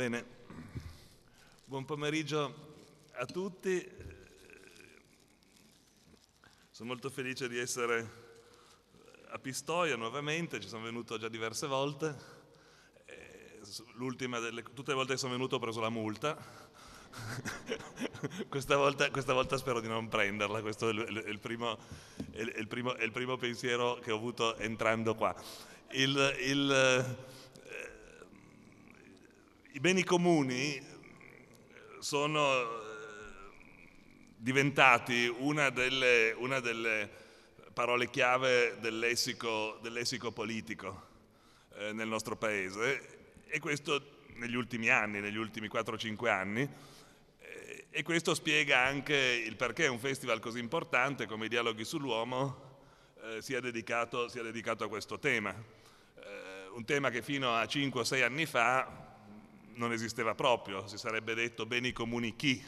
Bene, buon pomeriggio a tutti. Sono molto felice di essere a Pistoia nuovamente, ci sono venuto già diverse volte. Eh, delle, tutte le volte che sono venuto ho preso la multa. questa, volta, questa, volta, spero di non prenderla, questo è il, il, primo, il, il primo, primo, pensiero che ho avuto entrando qua. il, i beni comuni eh, sono eh, diventati una delle, una delle parole chiave del lessico, del lessico politico eh, nel nostro paese e questo negli ultimi anni, negli ultimi 4-5 anni e questo spiega anche il perché un festival così importante come i Dialoghi sull'Uomo eh, sia, dedicato, sia dedicato a questo tema. un tema che fino a 5-6 anni fa non esisteva proprio, si sarebbe detto beni comuni chi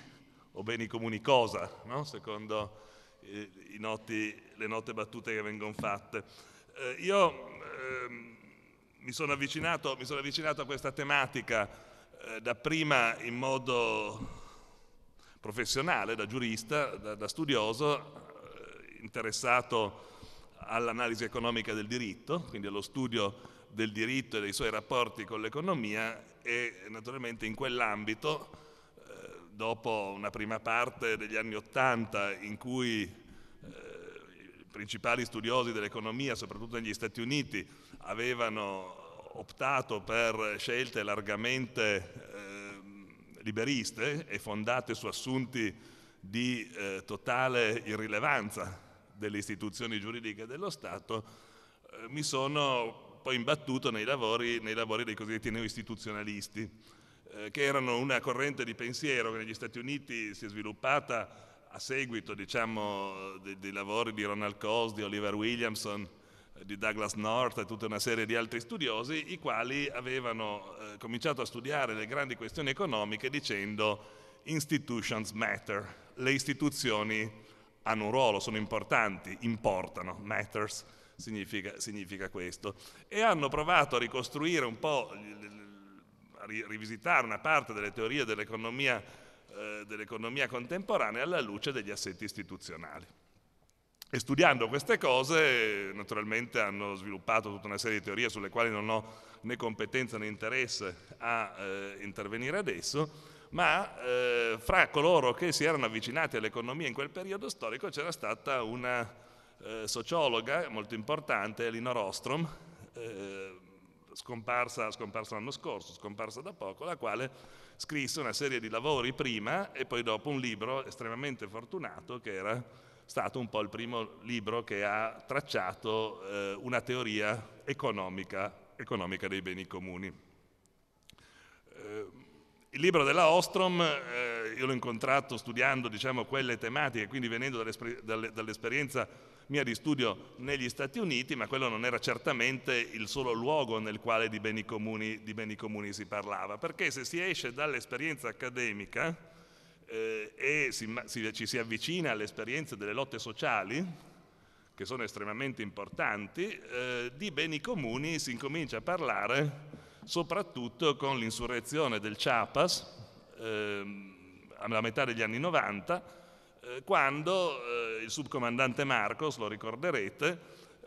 o beni comuni cosa, no? secondo eh, noti, le note battute che vengono fatte. Eh, io eh, mi, sono mi, sono avvicinato, a questa tematica eh, dapprima in modo professionale, da giurista, da, da studioso, eh, interessato all'analisi economica del diritto, quindi allo studio del diritto e dei suoi rapporti con l'economia e naturalmente in quell'ambito, eh, dopo una prima parte degli anni Ottanta in cui eh, i principali studiosi dell'economia, soprattutto negli Stati Uniti, avevano optato per scelte largamente eh, liberiste e fondate su assunti di totale irrilevanza delle istituzioni giuridiche dello Stato, mi sono poi imbattuto nei lavori, nei lavori dei cosiddetti neoistituzionalisti, eh, che erano una corrente di pensiero che negli Stati Uniti si è sviluppata a seguito diciamo, dei, dei, lavori di Ronald Coase, di Oliver Williamson, eh, di Douglas North e tutta una serie di altri studiosi, i quali avevano eh, cominciato a studiare le grandi questioni economiche dicendo institutions matter, le istituzioni hanno un ruolo, sono importanti, importano, matters significa, significa questo. E hanno provato a ricostruire un po', a rivisitare una parte delle teorie dell'economia, eh, dell'economia contemporanea alla luce degli assetti istituzionali. E studiando queste cose, naturalmente hanno sviluppato tutta una serie di teorie sulle quali non ho né competenza né interesse a eh, intervenire adesso, ma eh, fra coloro che si erano avvicinati all'economia in quel periodo storico c'era stata una eh, sociologa molto importante, Elina Rostrom, eh, scomparsa, scomparsa l'anno scorso, scomparsa da poco, la quale scrisse una serie di lavori prima e poi dopo un libro estremamente fortunato che era stato un po' il primo libro che ha tracciato eh, una teoria economica, economica, dei beni comuni. Eh, il libro della Ostrom, eh, io l'ho incontrato studiando diciamo, quelle tematiche, quindi venendo dall'esperienza mia di studio negli Stati Uniti, ma quello non era certamente il solo luogo nel quale di beni comuni, di beni comuni si parlava, perché se si esce dall'esperienza accademica eh, e si, si, ci si avvicina all'esperienza delle lotte sociali, che sono estremamente importanti, eh, di beni comuni si incomincia a parlare soprattutto con l'insurrezione del Chiapas eh, alla metà degli anni 90, eh, quando eh, il subcomandante Marcos, lo ricorderete,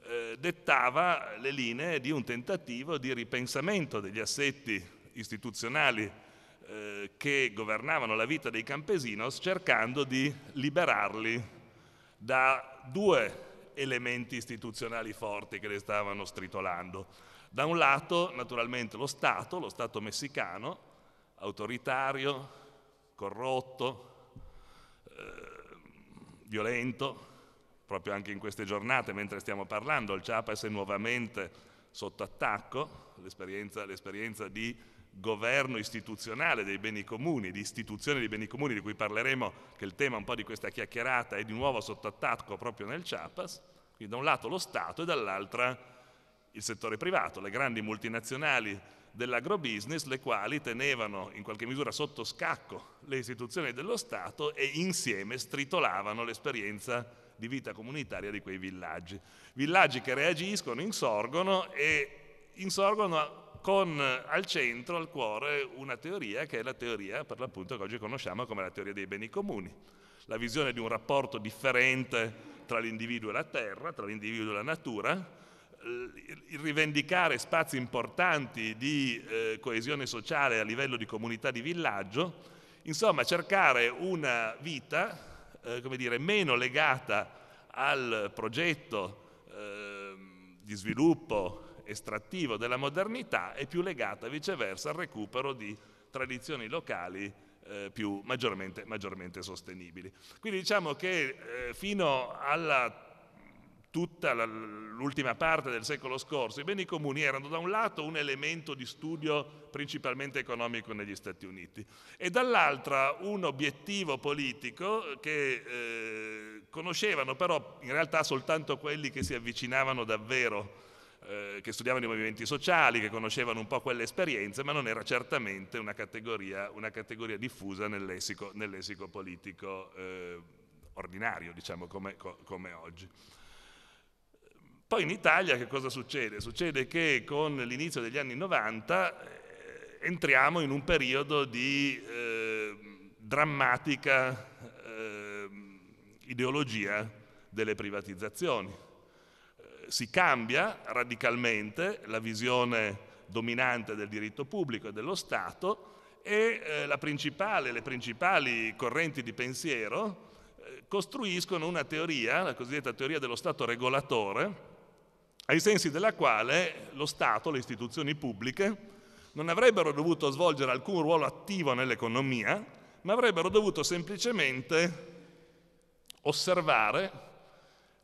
eh, dettava le linee di un tentativo di ripensamento degli assetti istituzionali eh, che governavano la vita dei campesinos cercando di liberarli da due elementi istituzionali forti che le stavano stritolando. Da un lato, naturalmente, lo Stato, lo Stato messicano, autoritario, corrotto, eh, violento, proprio anche in queste giornate mentre stiamo parlando, il Chiapas è nuovamente sotto attacco, l'esperienza, di governo istituzionale dei beni comuni, di istituzione dei beni comuni di cui parleremo, che è il tema un po' di questa chiacchierata, è di nuovo sotto attacco proprio nel Chiapas, quindi da un lato lo Stato e dall'altra il settore privato, le grandi multinazionali dell'agrobusiness, le quali tenevano in qualche misura sotto scacco le istituzioni dello Stato e insieme stritolavano l'esperienza di vita comunitaria di quei villaggi. Villaggi che reagiscono, insorgono e insorgono con al centro, al cuore, una teoria che è la teoria per l'appunto che oggi conosciamo come la teoria dei beni comuni, la visione di un rapporto differente tra l'individuo e la terra, tra l'individuo e la natura, rivendicare spazi importanti di eh, coesione sociale a livello di comunità di villaggio, insomma cercare una vita eh, come dire, meno legata al progetto eh, di sviluppo estrattivo della modernità e più legata viceversa al recupero di tradizioni locali eh, più maggiormente, maggiormente, sostenibili. Quindi diciamo che eh, fino alla tutta l'ultima parte del secolo scorso, i beni comuni erano da un lato un elemento di studio principalmente economico negli Stati Uniti e dall'altra un obiettivo politico che eh, conoscevano però in realtà soltanto quelli che si avvicinavano davvero, eh, che studiavano i movimenti sociali, che conoscevano un po' quelle esperienze, ma non era certamente una categoria, una categoria diffusa nel lessico, nel lessico politico eh, ordinario, diciamo come, come oggi. Poi in Italia che cosa succede? Succede che con l'inizio degli anni 90 eh, entriamo in un periodo di eh, drammatica eh, ideologia delle privatizzazioni. Eh, si cambia radicalmente la visione dominante del diritto pubblico e dello Stato e eh, principale, le principali correnti di pensiero eh, costruiscono una teoria, la cosiddetta teoria dello Stato regolatore, ai sensi della quale lo Stato, le istituzioni pubbliche, non avrebbero dovuto svolgere alcun ruolo attivo nell'economia, ma avrebbero dovuto semplicemente osservare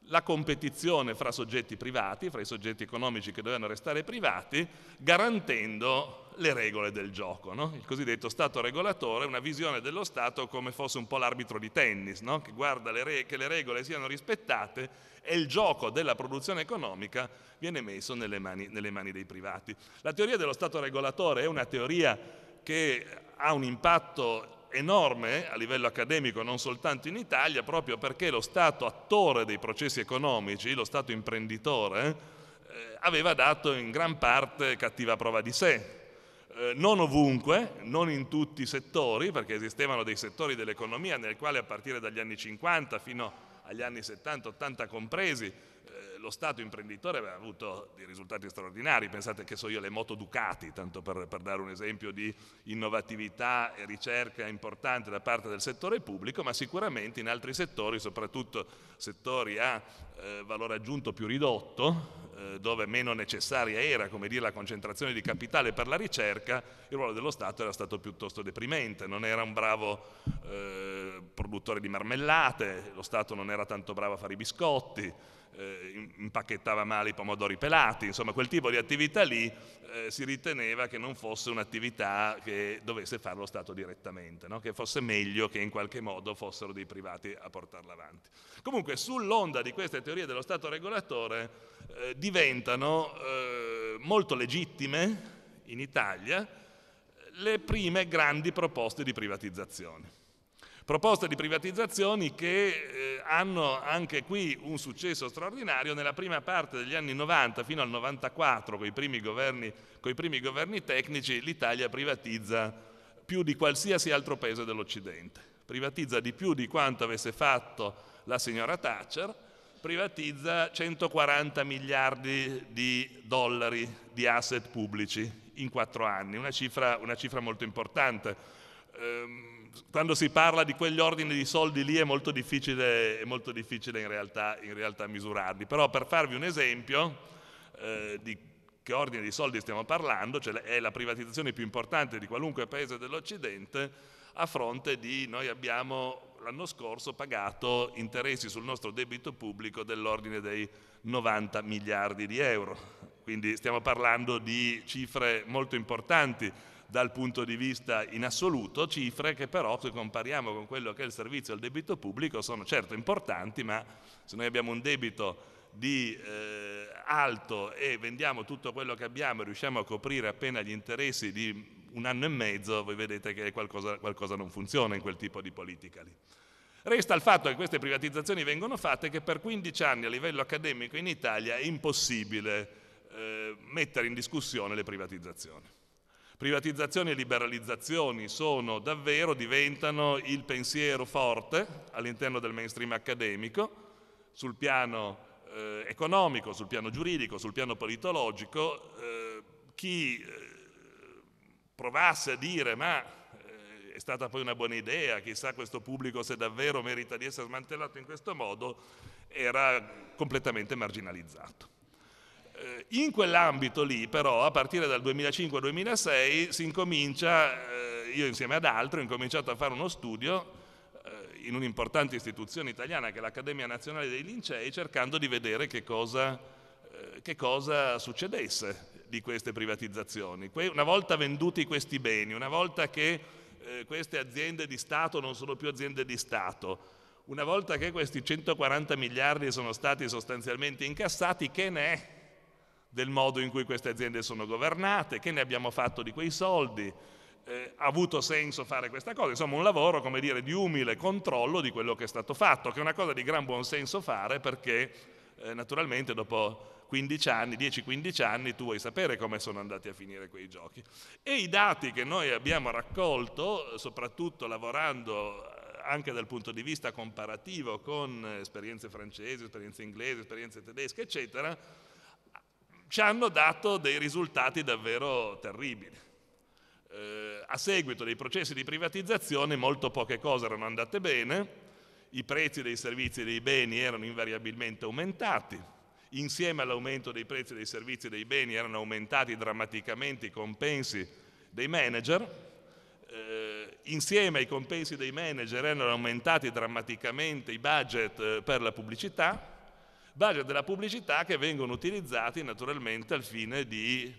la competizione fra soggetti privati, fra i soggetti economici che dovevano restare privati, garantendo le regole del gioco, no? il cosiddetto Stato regolatore, una visione dello Stato come fosse un po' l'arbitro di tennis, no? che guarda le re- che le regole siano rispettate e il gioco della produzione economica viene messo nelle mani, nelle mani dei privati. La teoria dello Stato regolatore è una teoria che ha un impatto enorme a livello accademico, non soltanto in Italia, proprio perché lo Stato attore dei processi economici, lo Stato imprenditore, eh, aveva dato in gran parte cattiva prova di sé. Eh, non ovunque, non in tutti i settori, perché esistevano dei settori dell'economia nel quale a partire dagli anni 50 fino agli anni 70-80 compresi lo Stato imprenditore aveva avuto dei risultati straordinari, pensate che so io le moto Ducati, tanto per, per dare un esempio di innovatività e ricerca importante da parte del settore pubblico, ma sicuramente in altri settori, soprattutto settori a eh, valore aggiunto più ridotto, eh, dove meno necessaria era dire, la concentrazione di capitale per la ricerca, il ruolo dello Stato era stato piuttosto deprimente, non era un bravo eh, produttore di marmellate, lo Stato non era tanto bravo a fare i biscotti, eh, impacchettava male i pomodori pelati, insomma quel tipo di attività lì eh, si riteneva che non fosse un'attività che dovesse fare lo Stato direttamente, no? che fosse meglio che in qualche modo fossero dei privati a portarla avanti. Comunque sull'onda di queste teorie dello Stato regolatore eh, diventano eh, molto legittime in Italia le prime grandi proposte di privatizzazione Proposte di privatizzazioni che eh, hanno anche qui un successo straordinario nella prima parte degli anni 90 fino al 94 con i primi governi, i primi governi tecnici l'Italia privatizza più di qualsiasi altro paese dell'Occidente, privatizza di più di quanto avesse fatto la signora Thatcher, privatizza 140 miliardi di dollari di asset pubblici in quattro anni, una cifra, una cifra molto importante. Ehm, quando si parla di quegli ordini di soldi lì è molto difficile, è molto difficile in, realtà, in, realtà, misurarli, però per farvi un esempio eh, di che ordine di soldi stiamo parlando, cioè è la privatizzazione più importante di qualunque paese dell'Occidente, a fronte di noi abbiamo l'anno scorso pagato interessi sul nostro debito pubblico dell'ordine dei 90 miliardi di euro, quindi stiamo parlando di cifre molto importanti dal punto di vista in assoluto, cifre che però se compariamo con quello che è il servizio al debito pubblico sono certo importanti, ma se noi abbiamo un debito di eh, alto e vendiamo tutto quello che abbiamo e riusciamo a coprire appena gli interessi di un anno e mezzo, voi vedete che qualcosa, qualcosa non funziona in quel tipo di politica lì. Resta il fatto che queste privatizzazioni vengono fatte che per 15 anni a livello accademico in Italia è impossibile eh, mettere in discussione le privatizzazioni. Privatizzazioni e liberalizzazioni sono davvero, diventano il pensiero forte all'interno del mainstream accademico sul piano eh, economico, sul piano giuridico, sul piano politologico. Eh, chi eh, provasse a dire ma eh, è stata poi una buona idea, chissà questo pubblico se davvero merita di essere smantellato in questo modo, era completamente marginalizzato. Eh, in quell'ambito lì però, a partire dal 2005-2006, si incomincia, eh, io insieme ad altri, ho incominciato a fare uno studio eh, in un'importante istituzione italiana che è l'Accademia Nazionale dei Lincei, cercando di vedere che cosa, che cosa succedesse di queste privatizzazioni. Una volta venduti questi beni, una volta che queste aziende di Stato non sono più aziende di Stato, una volta che questi 140 miliardi sono stati sostanzialmente incassati, che ne è del modo in cui queste aziende sono governate, che ne abbiamo fatto di quei soldi, eh, ha avuto senso fare questa cosa, insomma un lavoro come dire, di umile controllo di quello che è stato fatto, che è una cosa di gran buon senso fare perché eh, naturalmente dopo 10-15 anni, anni tu vuoi sapere come sono andati a finire quei giochi. E i dati che noi abbiamo raccolto, soprattutto lavorando eh, anche dal punto di vista comparativo con eh, esperienze francesi, esperienze inglesi, esperienze tedesche, eccetera, ci hanno dato dei risultati davvero terribili. Eh, a seguito dei processi di privatizzazione molto poche cose erano andate bene, i prezzi dei servizi e dei beni erano invariabilmente aumentati, insieme all'aumento dei prezzi dei servizi e dei beni erano aumentati drammaticamente i compensi dei manager, eh, insieme ai compensi dei manager erano aumentati drammaticamente i budget eh, per la pubblicità, budget della pubblicità che vengono utilizzati naturalmente al fine di,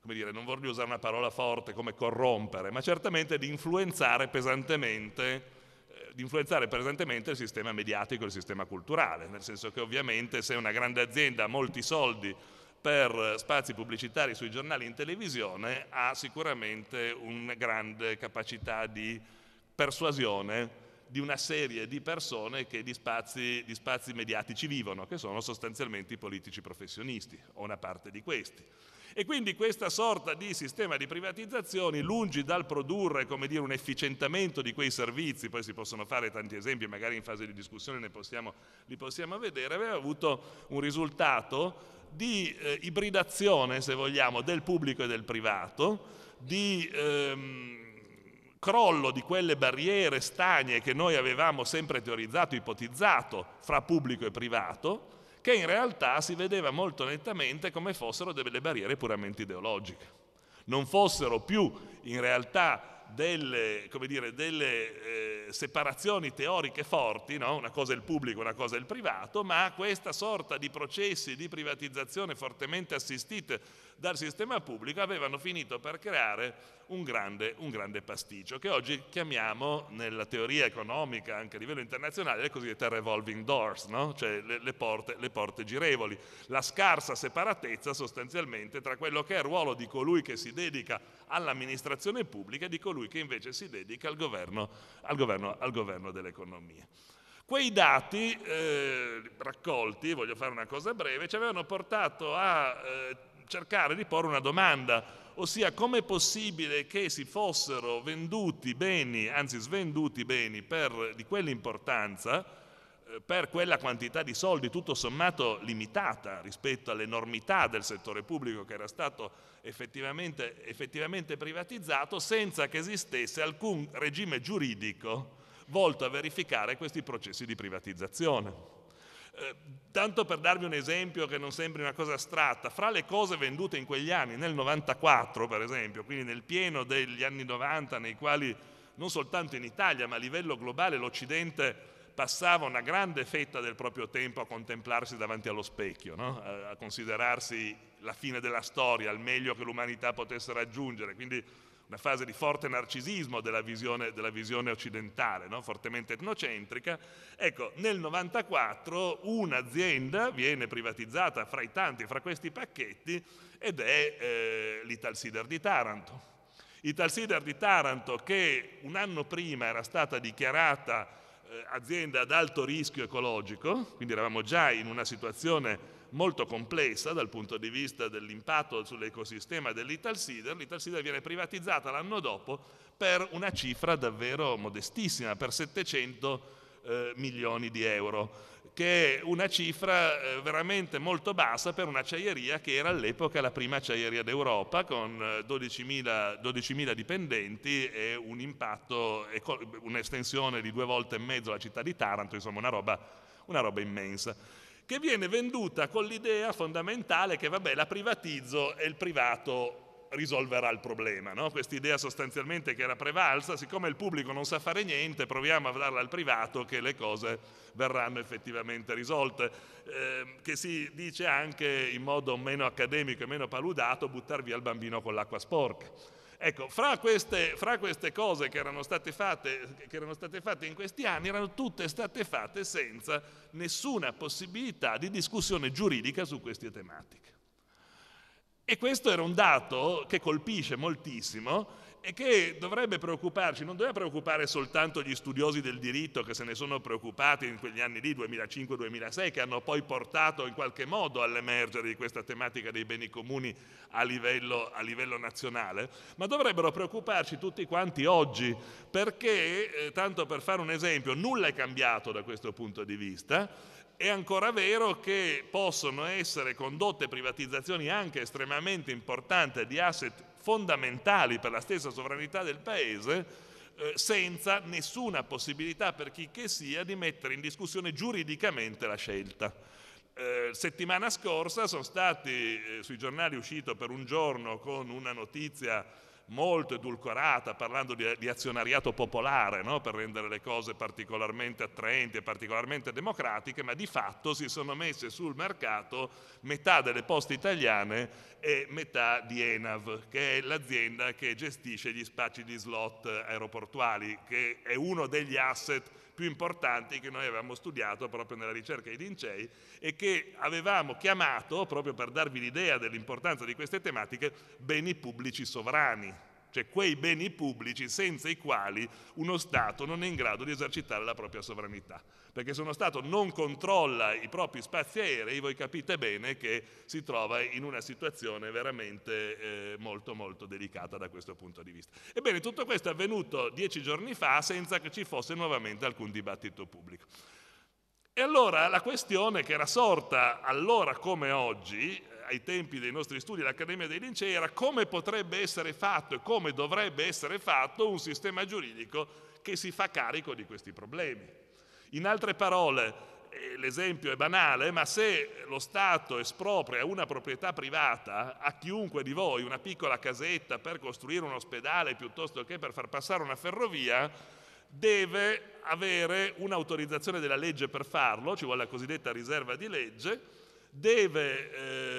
come dire, non voglio usare una parola forte come corrompere, ma certamente di influenzare pesantemente eh, di influenzare pesantemente il sistema mediatico e il sistema culturale, nel senso che ovviamente se una grande azienda ha molti soldi per eh, spazi pubblicitari sui giornali in televisione ha sicuramente una grande capacità di persuasione di una serie di persone che di spazi, di spazi mediatici vivono, che sono sostanzialmente i politici professionisti, o una parte di questi. E quindi questa sorta di sistema di privatizzazioni, lungi dal produrre dire, un efficientamento di quei servizi, poi si possono fare tanti esempi, magari in fase di discussione possiamo, li possiamo vedere, aveva avuto un risultato di eh, ibridazione, se vogliamo, del pubblico e del privato, di... Ehm, crollo di quelle barriere stagne che noi avevamo sempre teorizzato, ipotizzato fra pubblico e privato, che in realtà si vedeva molto nettamente come fossero delle barriere puramente ideologiche. Non fossero più in realtà delle, dire, delle eh, separazioni teoriche forti, no? una cosa è il pubblico, una cosa è il privato, ma questa sorta di processi di privatizzazione fortemente assistite dal sistema pubblico avevano finito per creare un grande, un grande pasticcio che oggi chiamiamo nella teoria economica anche a livello internazionale le cosiddette revolving doors, no? cioè le, le, porte, le porte girevoli, la scarsa separatezza sostanzialmente tra quello che è il ruolo di colui che si dedica all'amministrazione pubblica e di colui che invece si dedica al governo, al governo, al governo dell'economia. Quei dati eh, raccolti, voglio fare una cosa breve, ci avevano portato a eh, cercare di porre una domanda, ossia come è possibile che si fossero venduti beni, anzi svenduti beni per, di quell'importanza, eh, per quella quantità di soldi tutto sommato limitata rispetto all'enormità del settore pubblico che era stato effettivamente, effettivamente privatizzato senza che esistesse alcun regime giuridico volto a verificare questi processi di privatizzazione. Eh, tanto per darvi un esempio che non sembri una cosa astratta, fra le cose vendute in quegli anni, nel 94 per esempio, quindi nel pieno degli anni 90 nei quali non soltanto in Italia ma a livello globale l'Occidente passava una grande fetta del proprio tempo a contemplarsi davanti allo specchio, no? a considerarsi la fine della storia, il meglio che l'umanità potesse raggiungere. Quindi una fase di forte narcisismo della visione, della visione occidentale, no? fortemente etnocentrica. Ecco, nel 1994 un'azienda viene privatizzata fra i tanti, fra questi pacchetti, ed è eh, l'Italsider di Taranto. Italsider di Taranto che un anno prima era stata dichiarata eh, azienda ad alto rischio ecologico, quindi eravamo già in una situazione molto complessa dal punto di vista dell'impatto sull'ecosistema Cider. dell'Italsider, Cider viene privatizzata l'anno dopo per una cifra davvero modestissima, per 700 eh, milioni di euro, che è una cifra eh, veramente molto bassa per un'acciaieria che era all'epoca la prima acciaieria d'Europa con 12.000, eh, 12.000 dipendenti e un impatto, un'estensione di due volte e mezzo la città di Taranto, insomma una roba, una roba immensa che viene venduta con l'idea fondamentale che vabbè la privatizzo e il privato risolverà il problema. No? Questa idea sostanzialmente che era prevalsa, siccome il pubblico non sa fare niente, proviamo a darla al privato che le cose verranno effettivamente risolte, eh, che si dice anche in modo meno accademico e meno paludato buttar via il bambino con l'acqua sporca. Ecco, fra queste, fra queste cose che erano, fatte, che erano, state fatte, in questi anni erano tutte state fatte senza nessuna possibilità di discussione giuridica su queste tematiche. E questo era un dato che colpisce moltissimo e che dovrebbe preoccuparci, non doveva preoccupare soltanto gli studiosi del diritto che se ne sono preoccupati in quegli anni lì, 2005-2006, che hanno poi portato in qualche modo all'emergere di questa tematica dei beni comuni a livello, a livello nazionale, ma dovrebbero preoccuparci tutti quanti oggi, perché, eh, tanto per fare un esempio, nulla è cambiato da questo punto di vista, è ancora vero che possono essere condotte privatizzazioni anche estremamente importanti di asset fondamentali per la stessa sovranità del Paese, eh, senza nessuna possibilità per chi che sia di mettere in discussione giuridicamente la scelta. Eh, settimana scorsa sono stati eh, sui giornali uscito per un giorno con una notizia molto edulcorata, parlando di, di azionariato popolare, no? per rendere le cose particolarmente attraenti e particolarmente democratiche, ma di fatto si sono messe sul mercato metà delle poste italiane e metà di Enav, che è l'azienda che gestisce gli spazi di slot aeroportuali, che è uno degli asset più importanti che noi avevamo studiato proprio nella ricerca di Lincei e che avevamo chiamato, proprio per darvi l'idea dell'importanza di queste tematiche, beni pubblici sovrani cioè quei beni pubblici senza i quali uno Stato non è in grado di esercitare la propria sovranità. Perché se uno Stato non controlla i propri spazi aerei, voi capite bene che si trova in una situazione veramente eh, molto molto delicata da questo punto di vista. Ebbene, tutto questo è avvenuto dieci giorni fa senza che ci fosse nuovamente alcun dibattito pubblico. E allora la questione che era sorta allora come oggi, ai tempi dei nostri studi all'Accademia dei Lincei era come potrebbe essere fatto e come dovrebbe essere fatto un sistema giuridico che si fa carico di questi problemi. In altre parole, eh, l'esempio è banale, ma se lo Stato espropria una proprietà privata a chiunque di voi, una piccola casetta per costruire un ospedale piuttosto che per far passare una ferrovia, deve avere un'autorizzazione della legge per farlo, ci vuole la cosiddetta riserva di legge, deve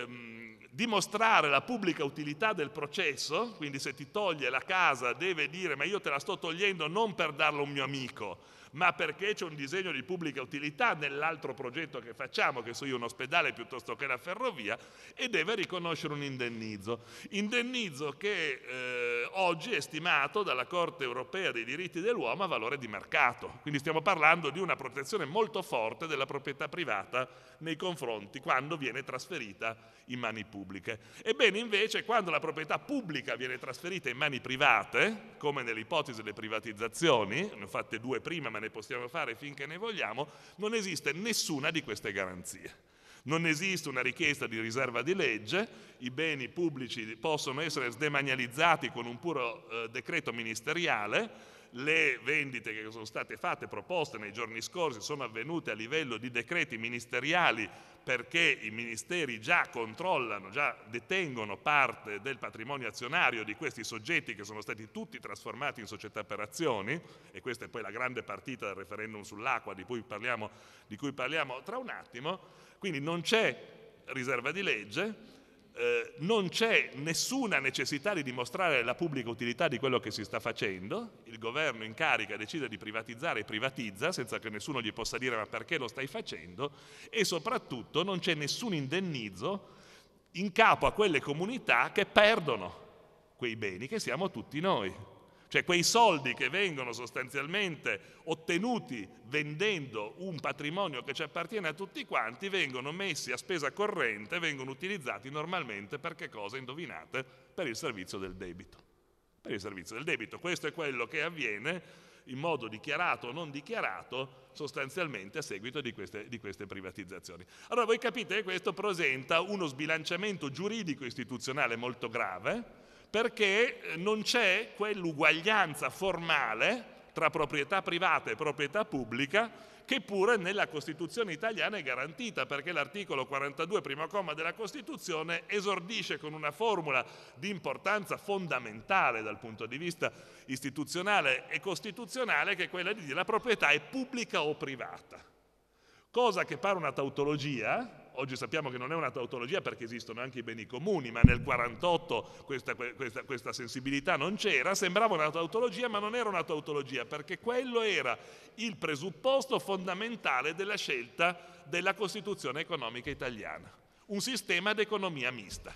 ehm, dimostrare la pubblica utilità del processo, quindi se ti toglie la casa deve dire ma io te la sto togliendo non per darla a un mio amico, ma perché c'è un disegno di pubblica utilità nell'altro progetto che facciamo, che sia un ospedale piuttosto che la ferrovia, e deve riconoscere un indennizzo. Indennizzo che eh, oggi è stimato dalla Corte europea dei diritti dell'uomo a valore di mercato. Quindi stiamo parlando di una protezione molto forte della proprietà privata nei confronti quando viene trasferita in mani pubbliche. Ebbene, invece, quando la proprietà pubblica viene trasferita in mani private, come nell'ipotesi delle privatizzazioni, ne ho fatte due prima ma ne possiamo fare finché ne vogliamo, non esiste nessuna di queste garanzie. Non esiste una richiesta di riserva di legge, i beni pubblici possono essere sdemanializzati con un puro eh, decreto ministeriale, le vendite che sono state fatte, proposte nei giorni scorsi, sono avvenute a livello di decreti ministeriali perché i ministeri già controllano, già detengono parte del patrimonio azionario di questi soggetti che sono stati tutti trasformati in società per azioni, e questa è poi la grande partita del referendum sull'acqua di cui parliamo, di cui parliamo tra un attimo, quindi non c'è riserva di legge, eh, non c'è nessuna necessità di dimostrare la pubblica utilità di quello che si sta facendo, il governo in carica decide di privatizzare e privatizza senza che nessuno gli possa dire ma perché lo stai facendo e soprattutto non c'è nessun indennizzo in capo a quelle comunità che perdono quei beni che siamo tutti noi. Cioè quei soldi che vengono sostanzialmente ottenuti vendendo un patrimonio che ci appartiene a tutti quanti vengono messi a spesa corrente, vengono utilizzati normalmente per che cosa? Indovinate? Per il servizio del debito. Per il servizio del debito. Questo è quello che avviene in modo dichiarato o non dichiarato sostanzialmente a seguito di queste, di queste, privatizzazioni. Allora voi capite che questo presenta uno sbilanciamento giuridico istituzionale molto grave perché eh, non c'è quell'uguaglianza formale tra proprietà privata e proprietà pubblica che pure nella Costituzione italiana è garantita, perché l'articolo 42, primo comma della Costituzione, esordisce con una formula di importanza fondamentale dal punto di vista istituzionale e costituzionale, che è quella di dire la proprietà è pubblica o privata. Cosa che pare una tautologia, oggi sappiamo che non è una tautologia perché esistono anche i beni comuni, ma nel 48 questa, questa, questa sensibilità non c'era, sembrava una tautologia ma non era una tautologia perché quello era il presupposto fondamentale della scelta della Costituzione economica italiana, un sistema d'economia mista,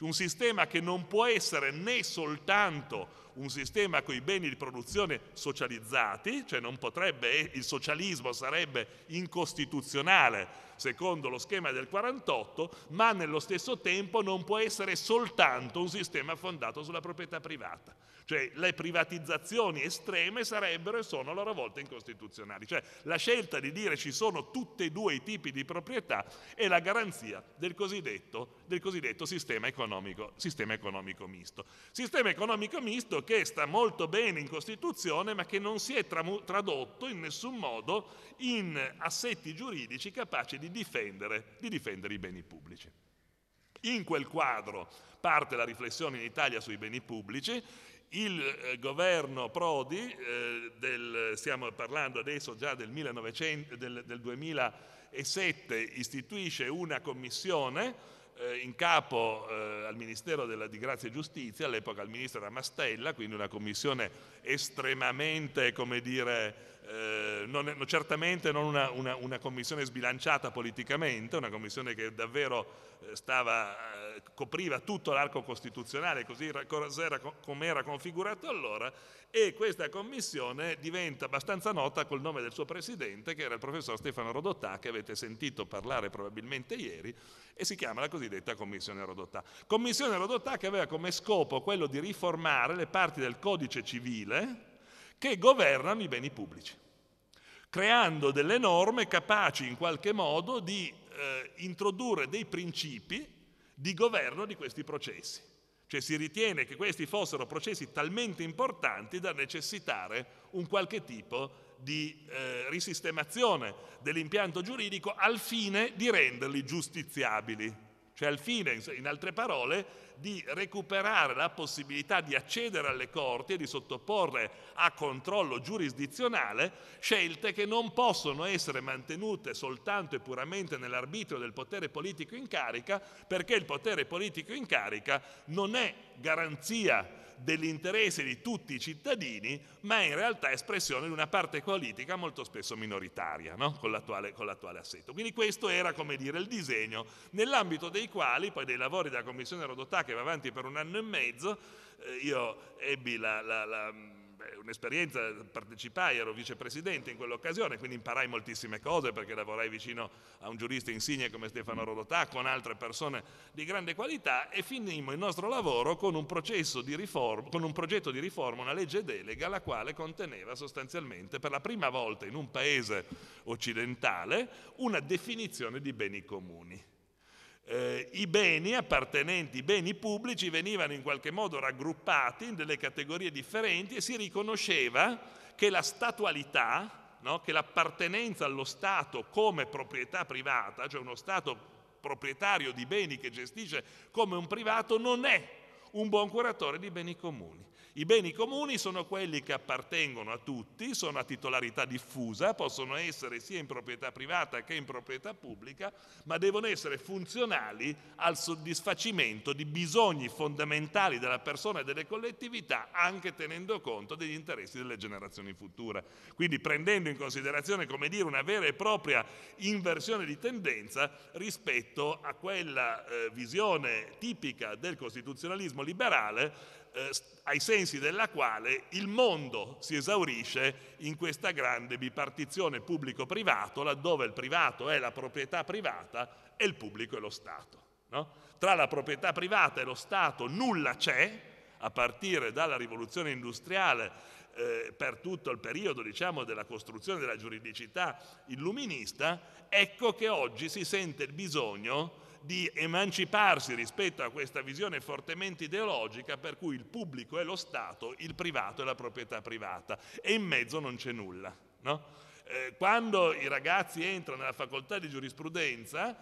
un sistema che non può essere né soltanto un sistema con i beni di produzione socializzati, cioè non potrebbe, eh, il socialismo sarebbe incostituzionale secondo lo schema del 48, ma nello stesso tempo non può essere soltanto un sistema fondato sulla proprietà privata. Cioè le privatizzazioni estreme sarebbero e sono a loro volta incostituzionali. Cioè la scelta di dire ci sono tutti e due i tipi di proprietà è la garanzia del cosiddetto, del cosiddetto sistema, economico, sistema economico misto. Sistema economico misto che sta molto bene in Costituzione ma che non si è tradotto in nessun modo in assetti giuridici capaci di difendere, di difendere i beni pubblici. In quel quadro parte la riflessione in Italia sui beni pubblici, il eh, governo Prodi, eh, del, stiamo parlando adesso già del, 1900, del, del 2007, istituisce una commissione eh, in capo eh, al Ministero della, di Grazia e Giustizia, all'epoca il ministro era Mastella, quindi una commissione estremamente, come dire, eh, non, certamente non una, una, una, commissione sbilanciata politicamente, una commissione che davvero eh, stava, eh, copriva tutto l'arco costituzionale, così come era configurato allora, e questa commissione diventa abbastanza nota col nome del suo presidente, che era il professor Stefano Rodotà, che avete sentito parlare probabilmente ieri, e si chiama la cosiddetta commissione Rodotà. Commissione Rodotà che aveva come scopo quello di riformare le parti del codice civile, che governano i beni pubblici, creando delle norme capaci in qualche modo di eh, introdurre dei principi di governo di questi processi. Cioè si ritiene che questi fossero processi talmente importanti da necessitare un qualche tipo di eh, risistemazione dell'impianto giuridico al fine di renderli giustiziabili cioè al fine, in altre parole, di recuperare la possibilità di accedere alle corti e di sottoporre a controllo giurisdizionale scelte che non possono essere mantenute soltanto e puramente nell'arbitrio del potere politico in carica, perché il potere politico in carica non è garanzia dell'interesse di tutti i cittadini, ma è in realtà espressione di una parte politica molto spesso minoritaria, no? con, l'attuale, con, l'attuale, assetto. Quindi questo era, come dire, il disegno nell'ambito dei quali, poi dei lavori della Commissione Rodotà che va avanti per un anno e mezzo, eh, io ebbi la, la, la un'esperienza, partecipai, ero vicepresidente in quell'occasione, quindi imparai moltissime cose perché lavorai vicino a un giurista insigne come Stefano Rodotà, con altre persone di grande qualità e finimmo il nostro lavoro con un, riforma, con un progetto di riforma, una legge delega, la quale conteneva sostanzialmente per la prima volta in un paese occidentale una definizione di beni comuni eh, i beni appartenenti, i beni pubblici venivano in qualche modo raggruppati in delle categorie differenti e si riconosceva che la statualità, no, che l'appartenenza allo Stato come proprietà privata, cioè uno Stato proprietario di beni che gestisce come un privato, non è un buon curatore di beni comuni. I beni comuni sono quelli che appartengono a tutti, sono a titolarità diffusa, possono essere sia in proprietà privata che in proprietà pubblica, ma devono essere funzionali al soddisfacimento di bisogni fondamentali della persona e delle collettività, anche tenendo conto degli interessi delle generazioni future. Quindi prendendo in considerazione, come dire, una vera e propria inversione di tendenza rispetto a quella eh, visione tipica del costituzionalismo liberale eh, ai sensi della quale il mondo si esaurisce in questa grande bipartizione pubblico-privato, laddove il privato è la proprietà privata e il pubblico è lo Stato. No? Tra la proprietà privata e lo Stato nulla c'è, a partire dalla rivoluzione industriale eh, per tutto il periodo diciamo, della costruzione della giuridicità illuminista, ecco che oggi si sente il bisogno di emanciparsi rispetto a questa visione fortemente ideologica per cui il pubblico è lo Stato, il privato è la proprietà privata e in mezzo non c'è nulla. No? Eh, quando i ragazzi entrano nella facoltà di giurisprudenza,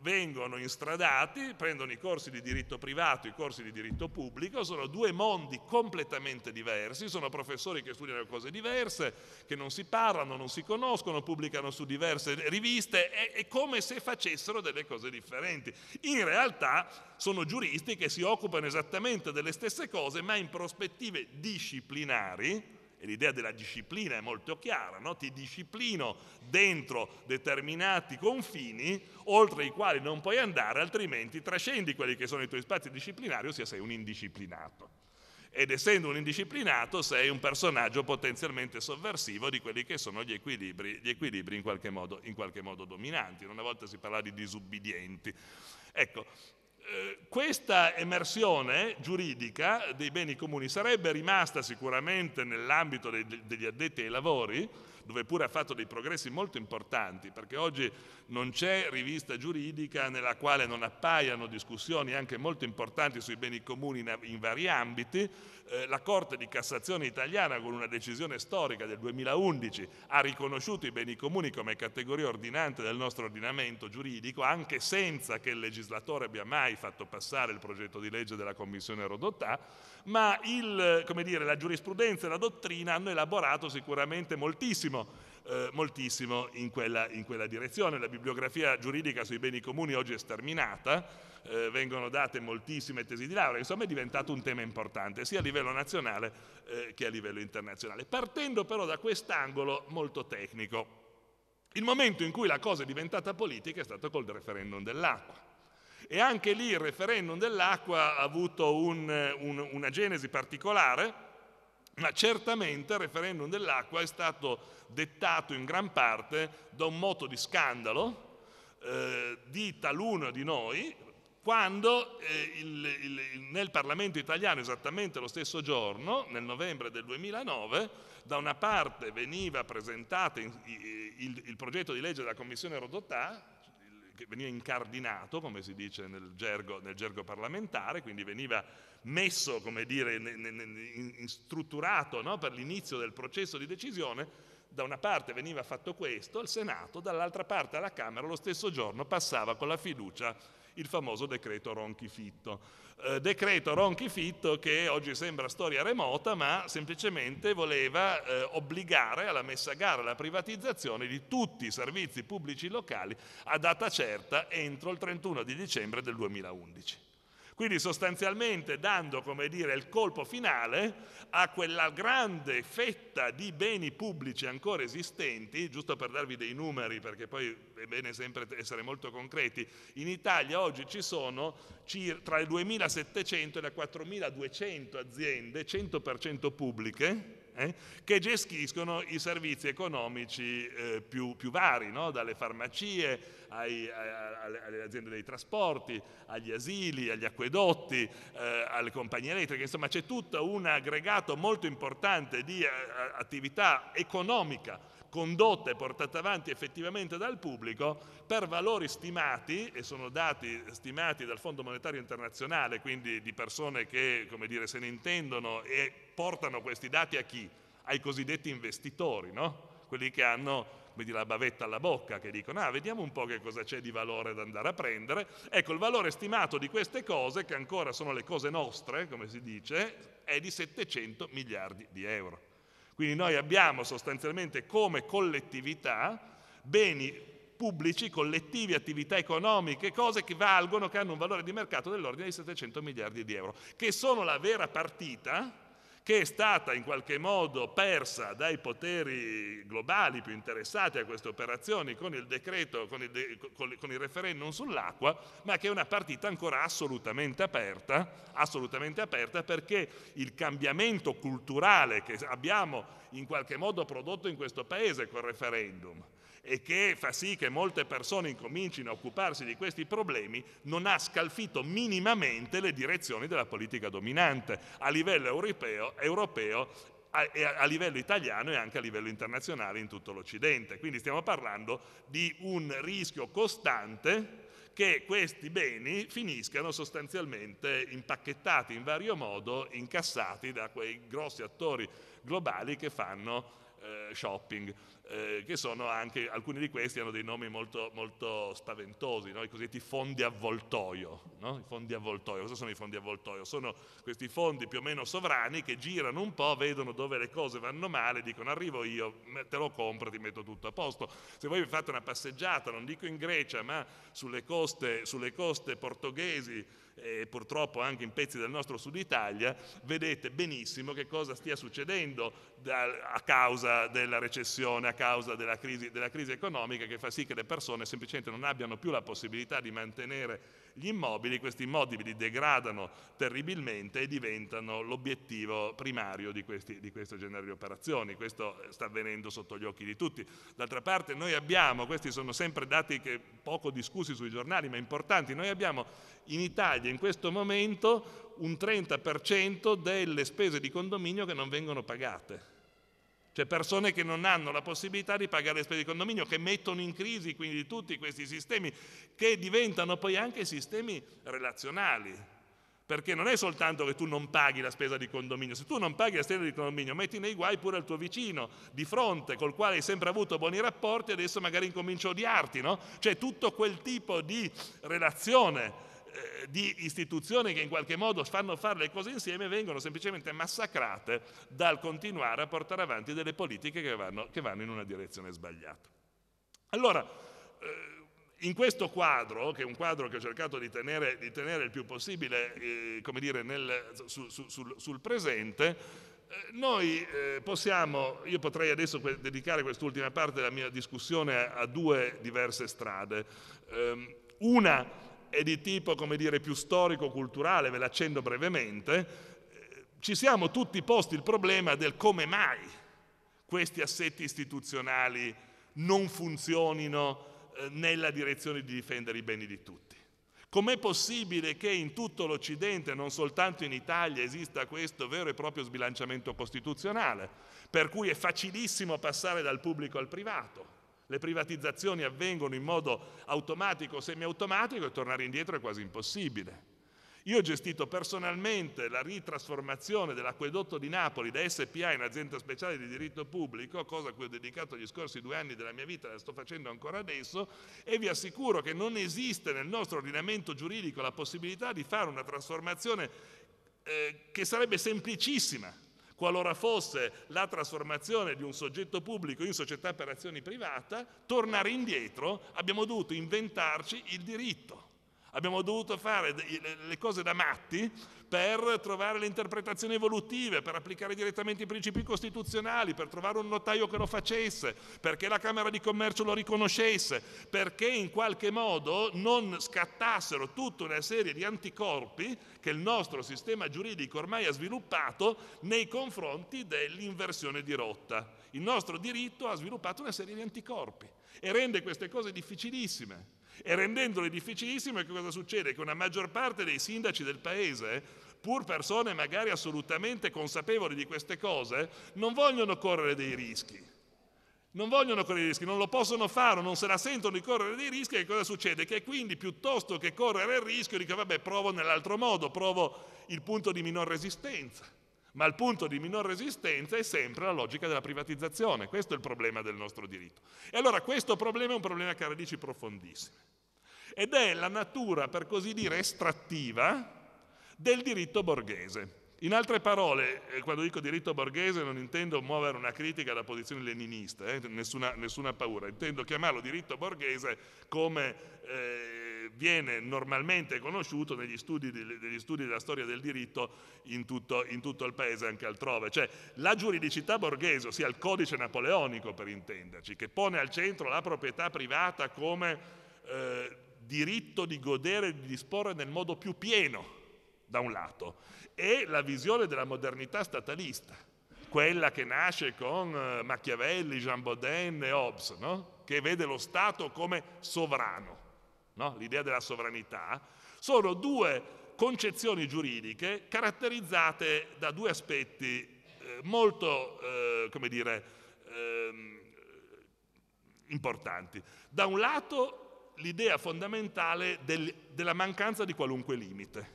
vengono instradati, prendono i corsi di diritto privato, e i corsi di diritto pubblico, sono due mondi completamente diversi, sono professori che studiano cose diverse, che non si parlano, non si conoscono, pubblicano su diverse riviste, è, è come se facessero delle cose differenti. In realtà sono giuristi che si occupano esattamente delle stesse cose, ma in prospettive disciplinari, l'idea della disciplina è molto chiara, no? ti disciplino dentro determinati confini oltre i quali non puoi andare, altrimenti trascendi quelli che sono i tuoi spazi disciplinari, ossia sei un indisciplinato. Ed essendo un indisciplinato sei un personaggio potenzialmente sovversivo di quelli che sono gli equilibri, gli equilibri in, qualche modo, in qualche modo dominanti. Una volta si parlava di disubbidienti. Ecco, eh, questa emersione giuridica dei beni comuni sarebbe rimasta sicuramente nell'ambito degli addetti ai lavori, dove pure ha fatto dei progressi molto importanti, perché oggi non c'è rivista giuridica nella quale non appaiano discussioni anche molto importanti sui beni comuni in, in vari ambiti, eh, la Corte di Cassazione italiana con una decisione storica del 2011 ha riconosciuto i beni comuni come categoria ordinante del nostro ordinamento giuridico, anche senza che il legislatore abbia mai fatto passare il progetto di legge della Commissione Rodotà, ma il, dire, la giurisprudenza e la dottrina hanno elaborato sicuramente moltissimo moltissimo, eh, moltissimo in, quella, in, quella, direzione. La bibliografia giuridica sui beni comuni oggi è sterminata, eh, vengono date moltissime tesi di laurea, insomma è diventato un tema importante sia a livello nazionale eh, che a livello internazionale. Partendo però da quest'angolo molto tecnico, il momento in cui la cosa è diventata politica è stato col referendum dell'acqua. E anche lì il referendum dell'acqua ha avuto un, un, una genesi particolare, ma certamente il referendum dell'acqua è stato dettato in gran parte da un moto di scandalo eh, di taluno di noi quando eh, il, il, nel Parlamento italiano esattamente lo stesso giorno, nel novembre del 2009, da una parte veniva presentato il, il progetto di legge della Commissione Rodotà, che veniva incardinato, come si dice nel gergo, nel gergo parlamentare, quindi veniva messo, come dire, ne, ne, ne, strutturato no, per l'inizio del processo di decisione, da una parte veniva fatto questo al Senato, dall'altra parte alla Camera lo stesso giorno passava con la fiducia il famoso decreto Ronchifitto. Eh, decreto Ronchi-Fitto che oggi sembra storia remota, ma semplicemente voleva eh, obbligare alla messa a gara, la privatizzazione di tutti i servizi pubblici locali a data certa entro il 31 di dicembre del 2011. Quindi sostanzialmente dando dire, il colpo finale a quella grande fetta di beni pubblici ancora esistenti, giusto per darvi dei numeri perché poi è bene sempre essere molto concreti, in Italia oggi ci sono tra le 2.700 e le 4.200 aziende 100% pubbliche eh, che gestiscono i servizi economici eh, più, più, vari, no? dalle farmacie ai, a, alle, alle, aziende dei trasporti, agli asili, agli acquedotti, eh, alle compagnie elettriche, insomma c'è tutto un aggregato molto importante di eh, attività economica condotte e portata avanti effettivamente dal pubblico per valori stimati, e sono dati stimati dal Fondo Monetario Internazionale, quindi di persone che dire, se ne intendono e portano questi dati a chi? Ai cosiddetti investitori, no? quelli che hanno quindi la bavetta alla bocca, che dicono, ah, vediamo un po' che cosa c'è di valore da andare a prendere. Ecco, il valore stimato di queste cose, che ancora sono le cose nostre, come si dice, è di 700 miliardi di euro. Quindi noi abbiamo sostanzialmente come collettività beni pubblici, collettivi, attività economiche, cose che valgono, che hanno un valore di mercato dell'ordine di 700 miliardi di euro, che sono la vera partita che è stata in qualche modo persa dai poteri globali più interessati a queste operazioni con il decreto, con il, de, con, il referendum sull'acqua, ma che è una partita ancora assolutamente aperta, assolutamente aperta perché il cambiamento culturale che abbiamo in qualche modo prodotto in questo paese col referendum, e che fa sì che molte persone incomincino a occuparsi di questi problemi, non ha scalfito minimamente le direzioni della politica dominante a livello europeo, europeo a, a, livello italiano e anche a livello internazionale in tutto l'Occidente. Quindi stiamo parlando di un rischio costante che questi beni finiscano sostanzialmente impacchettati in vario modo, incassati da quei grossi attori globali che fanno eh, shopping eh, che sono anche, alcuni di questi hanno dei nomi molto, molto spaventosi, no? i cosiddetti fondi avvoltoio. No? I fondi avvoltoio, cosa sono i fondi avvoltoio? Sono questi fondi più o meno sovrani che girano un po', vedono dove le cose vanno male, dicono arrivo io, te lo compro, ti metto tutto a posto. Se voi vi fate una passeggiata, non dico in Grecia, ma sulle coste, sulle coste portoghesi, e purtroppo anche in pezzi del nostro sud Italia, vedete benissimo che cosa stia succedendo a causa della recessione, a causa della crisi, della crisi economica che fa sì che le persone semplicemente non abbiano più la possibilità di mantenere gli immobili, questi immobili degradano terribilmente e diventano l'obiettivo primario di, questi, di questo genere di operazioni. Questo eh, sta avvenendo sotto gli occhi di tutti. D'altra parte noi abbiamo, questi sono sempre dati che poco discussi sui giornali, ma importanti, noi abbiamo in Italia in questo momento un 30% delle spese di condominio che non vengono pagate cioè persone che non hanno la possibilità di pagare le spese di condominio, che mettono in crisi quindi tutti questi sistemi, che diventano poi anche sistemi relazionali. Perché non è soltanto che tu non paghi la spesa di condominio, se tu non paghi la spesa di condominio metti nei guai pure il tuo vicino di fronte col quale hai sempre avuto buoni rapporti e adesso magari incomincia a odiarti, no? Cioè tutto quel tipo di relazione eh, di istituzioni che in qualche modo fanno fare le cose insieme vengono semplicemente massacrate dal continuare a portare avanti delle politiche che vanno, che vanno in una direzione sbagliata. Allora, eh, in questo quadro, che è un quadro che ho cercato di tenere, di tenere il più possibile eh, dire, nel, su, sul, sul, presente, eh, noi possiamo, io potrei adesso dedicare quest'ultima parte della mia discussione a due diverse strade. Ehm, una è di tipo, come dire, più storico-culturale, ve l'accendo brevemente, eh, ci siamo tutti posti il problema del come mai questi assetti istituzionali non funzionino eh, nella direzione di difendere i beni di tutti. Com'è possibile che in tutto l'Occidente, non soltanto in Italia, esista questo vero e proprio sbilanciamento costituzionale, per cui è facilissimo passare dal pubblico al privato? Le privatizzazioni avvengono in modo automatico, semiautomatico e tornare indietro è quasi impossibile. Io ho gestito personalmente la ritrasformazione dell'acquedotto di Napoli da SPA in azienda speciale di diritto pubblico, cosa a cui ho dedicato gli scorsi due anni della mia vita, e la sto facendo ancora adesso, e vi assicuro che non esiste nel nostro ordinamento giuridico la possibilità di fare una trasformazione eh, che sarebbe semplicissima, Qualora fosse la trasformazione di un soggetto pubblico in società per azioni privata, tornare indietro abbiamo dovuto inventarci il diritto. Abbiamo dovuto fare le cose da matti per trovare le interpretazioni evolutive, per applicare direttamente i principi costituzionali, per trovare un notaio che lo facesse, perché la Camera di Commercio lo riconoscesse, perché in qualche modo non scattassero tutta una serie di anticorpi che il nostro sistema giuridico ormai ha sviluppato nei confronti dell'inversione di rotta. Il nostro diritto ha sviluppato una serie di anticorpi e rende queste cose difficilissime e rendendole difficilissime che cosa succede? Che una maggior parte dei sindaci del paese, pur persone magari assolutamente consapevoli di queste cose, non vogliono correre dei rischi. Non vogliono correre dei rischi, non lo possono fare, non se la sentono di correre dei rischi e cosa succede? Che quindi piuttosto che correre il rischio dico vabbè provo nell'altro modo, provo il punto di minor resistenza ma il punto di minor resistenza è sempre la logica della privatizzazione, questo è il problema del nostro diritto. E allora questo problema è un problema che ha radici profondissime ed è la natura, per così dire, estrattiva del diritto borghese. In altre parole, eh, quando dico diritto borghese non intendo muovere una critica alla posizione leninista, eh? nessuna, nessuna, paura, intendo chiamarlo diritto borghese come... Eh, viene normalmente conosciuto negli studi, negli studi della storia del diritto in tutto, in tutto, il paese, anche altrove. Cioè la giuridicità borghese, ossia il codice napoleonico per intenderci, che pone al centro la proprietà privata come eh, diritto di godere e di disporre nel modo più pieno, da un lato, e la visione della modernità statalista, quella che nasce con eh, Machiavelli, Jean Baudin e Hobbes, no? che vede lo Stato come sovrano no? l'idea della sovranità, sono due concezioni giuridiche caratterizzate da due aspetti eh, molto, eh, come dire, eh, importanti. Da un lato l'idea fondamentale del, della mancanza di qualunque limite.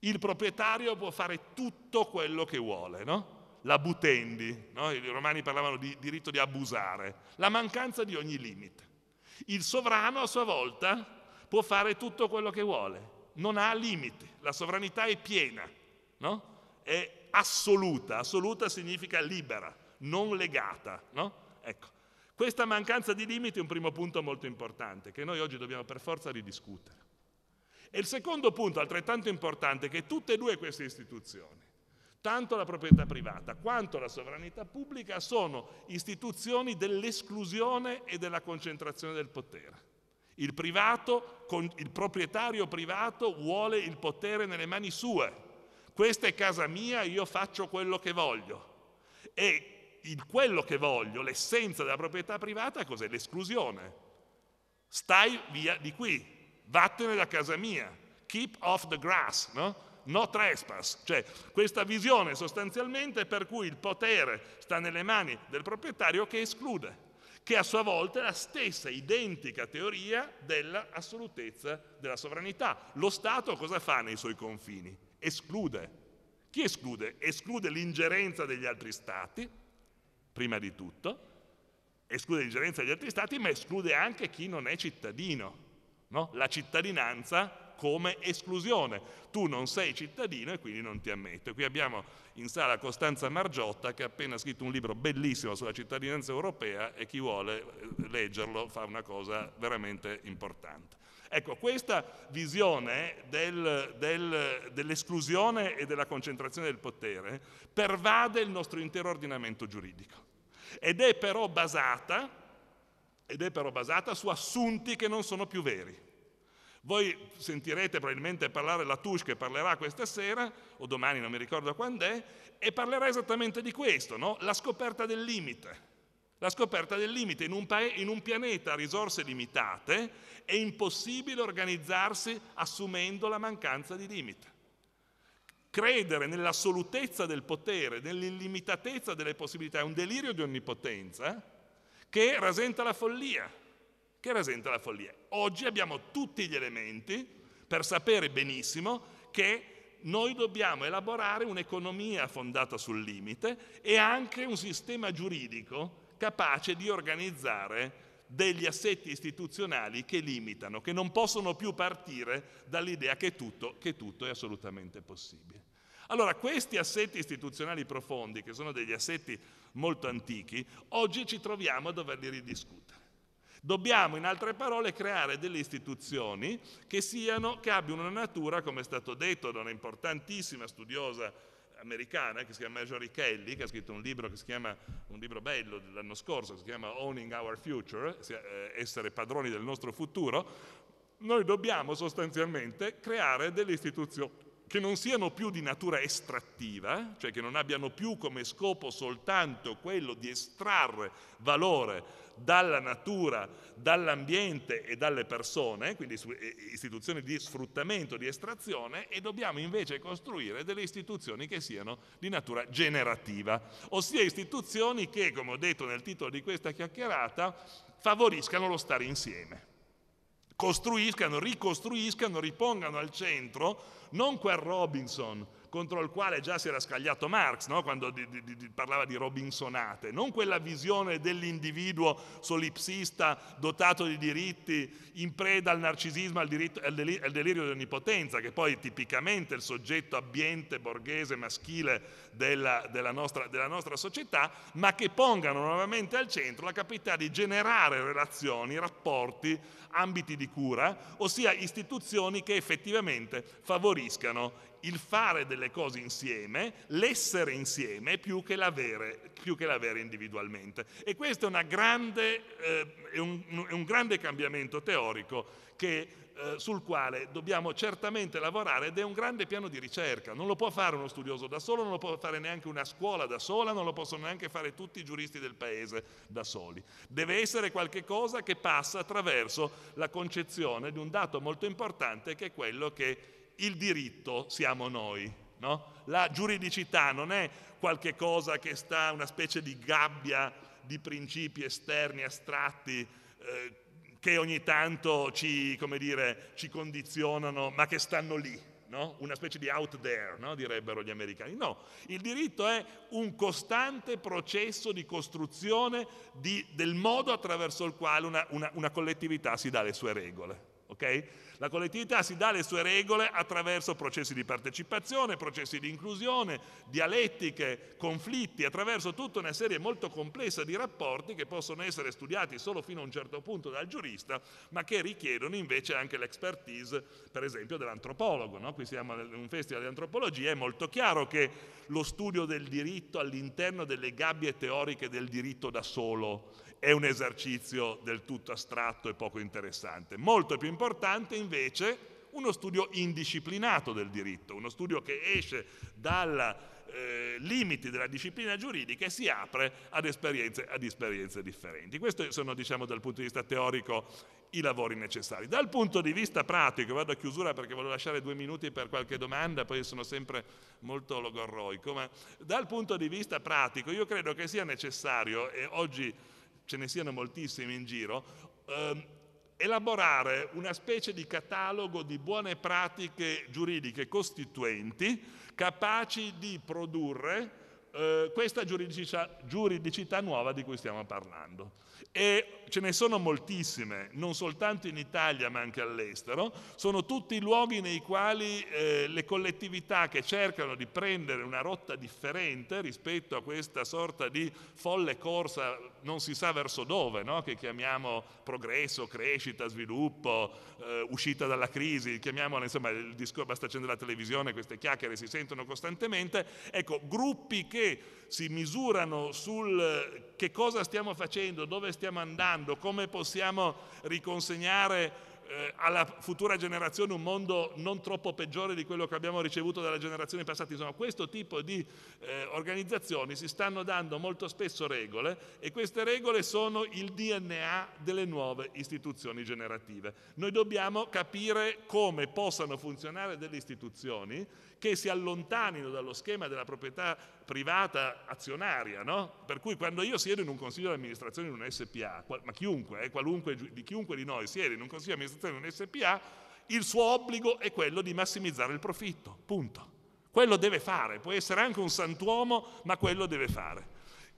Il proprietario può fare tutto quello che vuole, no? L'abutendi, no? i romani parlavano di diritto di abusare, la mancanza di ogni limite. Il sovrano a sua volta può fare tutto quello che vuole, non ha limiti, la sovranità è piena, no? è assoluta, assoluta significa libera, non legata. No? Ecco. Questa mancanza di limiti è un primo punto molto importante che noi oggi dobbiamo per forza ridiscutere. E il secondo punto, altrettanto importante, è che tutte e due queste istituzioni Tanto la proprietà privata quanto la sovranità pubblica sono istituzioni dell'esclusione e della concentrazione del potere. Il, privato, il proprietario privato vuole il potere nelle mani sue. Questa è casa mia, io faccio quello che voglio. E quello che voglio, l'essenza della proprietà privata, cos'è? L'esclusione. Stai via di qui, vattene da casa mia, keep off the grass, no? no trespass, cioè questa visione sostanzialmente per cui il potere sta nelle mani del proprietario che esclude, che a sua volta è la stessa identica teoria dell'assolutezza della sovranità. Lo Stato cosa fa nei suoi confini? Esclude. Chi esclude? Esclude l'ingerenza degli altri Stati, prima di tutto, esclude l'ingerenza degli altri Stati, ma esclude anche chi non è cittadino. No? La cittadinanza come esclusione. Tu non sei cittadino e quindi non ti ammetto. Qui abbiamo in sala Costanza Margiotta che ha appena scritto un libro bellissimo sulla cittadinanza europea e chi vuole eh, leggerlo fa una cosa veramente importante. Ecco, questa visione del, del, dell'esclusione e della concentrazione del potere pervade il nostro intero ordinamento giuridico ed è però basata, ed è però basata su assunti che non sono più veri. Voi sentirete probabilmente parlare la Tush che parlerà questa sera, o domani non mi ricordo quando è, e parlerà esattamente di questo, no? la scoperta del limite. La scoperta del limite in un, pa- in un pianeta a risorse limitate è impossibile organizzarsi assumendo la mancanza di limite. Credere nell'assolutezza del potere, nell'illimitatezza delle possibilità, è un delirio di onnipotenza che rasenta la follia che rasenta la follia. Oggi abbiamo tutti gli elementi per sapere benissimo che noi dobbiamo elaborare un'economia fondata sul limite e anche un sistema giuridico capace di organizzare degli assetti istituzionali che limitano, che non possono più partire dall'idea che tutto, che tutto è assolutamente possibile. Allora, questi assetti istituzionali profondi, che sono degli assetti molto antichi, oggi ci troviamo a doverli ridiscutere. Dobbiamo, in altre parole, creare delle istituzioni che, siano, che abbiano una natura, come è stato detto da un'importantissima studiosa americana che si chiama Marjorie Kelly, che ha scritto un libro che si chiama, un libro bello dell'anno scorso, che si chiama Owning Our Future, eh, essere padroni del nostro futuro, noi dobbiamo sostanzialmente creare delle istituzioni che non siano più di natura estrattiva, cioè che non abbiano più come scopo soltanto quello di estrarre valore dalla natura, dall'ambiente e dalle persone, quindi eh, istituzioni di sfruttamento, di estrazione, e dobbiamo invece costruire delle istituzioni che siano di natura generativa, ossia istituzioni che, come ho detto nel titolo di questa chiacchierata, favoriscano lo stare insieme costruiscano, ricostruiscano, ripongano al centro non quel Robinson contro il quale già si era scagliato Marx no? quando di, di, di, parlava di Robinsonate, non quella visione dell'individuo solipsista dotato di diritti, in preda al narcisismo, al, al, delirio, al delirio di onnipotenza, che poi è tipicamente il soggetto abbiente, borghese, maschile della, della, nostra, della nostra società, ma che pongano nuovamente al centro la capacità di generare relazioni, rapporti, ambiti di cura, ossia istituzioni che effettivamente favoriscano il fare delle cose insieme, l'essere insieme più che l'avere, più che l'avere individualmente. E questo è, grande, eh, è, un, è un grande cambiamento teorico che eh, sul quale dobbiamo certamente lavorare ed è un grande piano di ricerca. Non lo può fare uno studioso da solo, non lo può fare neanche una scuola da sola, non lo possono neanche fare tutti i giuristi del paese da soli. Deve essere qualcosa che passa attraverso la concezione di un dato molto importante che è quello che il diritto siamo noi, no? La giuridicità non è qualche cosa che sta, una specie di gabbia di principi esterni, astratti, eh, che ogni tanto ci, dire, ci, condizionano, ma che stanno lì, no? una specie di out there, no? direbbero gli americani. No, il diritto è un costante processo di costruzione di, del modo attraverso il quale una, una, una collettività si dà le sue regole. Okay? La collettività si dà le sue regole attraverso processi di partecipazione, processi di inclusione, dialettiche, conflitti, attraverso tutta una serie molto complessa di rapporti che possono essere studiati solo fino a un certo punto dal giurista, ma che richiedono invece anche l'expertise, per esempio, dell'antropologo. No? Qui siamo in un festival di antropologia, è molto chiaro che lo studio del diritto all'interno delle gabbie teoriche del diritto da solo è un esercizio del tutto astratto e poco interessante. Molto più importante invece uno studio indisciplinato del diritto, uno studio che esce dai eh, limiti della disciplina giuridica e si apre ad esperienze, ad esperienze differenti. Questi sono, diciamo, dal punto di vista teorico i lavori necessari. Dal punto di vista pratico, vado a chiusura perché voglio lasciare due minuti per qualche domanda, poi sono sempre molto logorroico, ma dal punto di vista pratico io credo che sia necessario, e oggi ce ne siano moltissimi in giro, ehm, elaborare una specie di catalogo di buone pratiche giuridiche costituenti capaci di produrre eh, questa giuridicità, giuridicità nuova di cui stiamo parlando. E ce ne sono moltissime, non soltanto in Italia ma anche all'estero, sono tutti luoghi nei quali eh, le collettività che cercano di prendere una rotta differente rispetto a questa sorta di folle corsa non si sa verso dove, no? che chiamiamo progresso, crescita, sviluppo, eh, uscita dalla crisi, chiamiamola insomma, il discorso, basta accendere la televisione, queste chiacchiere si sentono costantemente, ecco, gruppi che si misurano sul eh, che cosa stiamo facendo, dove stiamo andando, come possiamo riconsegnare eh, alla futura generazione un mondo non troppo peggiore di quello che abbiamo ricevuto dalle generazioni passate. Insomma, questo tipo di eh, organizzazioni si stanno dando molto spesso regole e queste regole sono il DNA delle nuove istituzioni generative. Noi dobbiamo capire come possano funzionare delle istituzioni che si allontanino dallo schema della proprietà privata azionaria, no? Per cui quando io siedo in un consiglio di amministrazione in un SPA, qual- ma chiunque, eh, qualunque, di chiunque di noi siede in un consiglio di amministrazione in un SPA, il suo obbligo è quello di massimizzare il profitto, punto. Quello deve fare, può essere anche un santuomo, ma quello deve fare.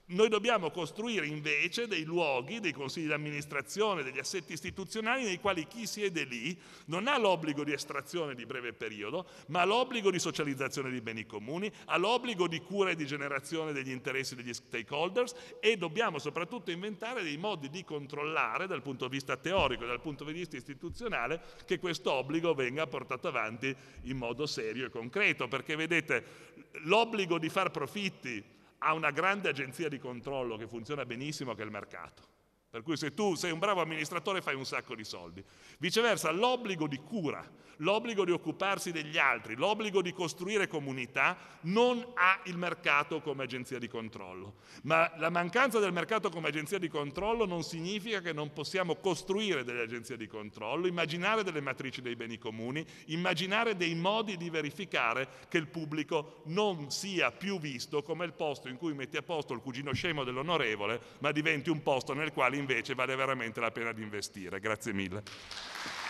Noi dobbiamo costruire invece dei luoghi, dei consigli di amministrazione, degli assetti istituzionali nei quali chi siede lì non ha l'obbligo di estrazione di breve periodo, ma ha l'obbligo di socializzazione di beni comuni, ha l'obbligo di cura e di generazione degli interessi degli stakeholders e dobbiamo soprattutto inventare dei modi di controllare dal punto di vista teorico e dal punto di vista istituzionale che questo obbligo venga portato avanti in modo serio e concreto, perché vedete l'obbligo di far profitti ha una grande agenzia di controllo che funziona benissimo che è il mercato. Per cui se tu sei un bravo amministratore fai un sacco di soldi. Viceversa, l'obbligo di cura, l'obbligo di occuparsi degli altri, l'obbligo di costruire comunità non ha il mercato come agenzia di controllo. Ma la mancanza del mercato come agenzia di controllo non significa che non possiamo costruire delle agenzie di controllo, immaginare delle matrici dei beni comuni, immaginare dei modi di verificare che il pubblico non sia più visto come il posto in cui metti a posto il cugino scemo dell'onorevole, ma diventi un posto nel quale invece vale veramente la pena di investire. Grazie mille.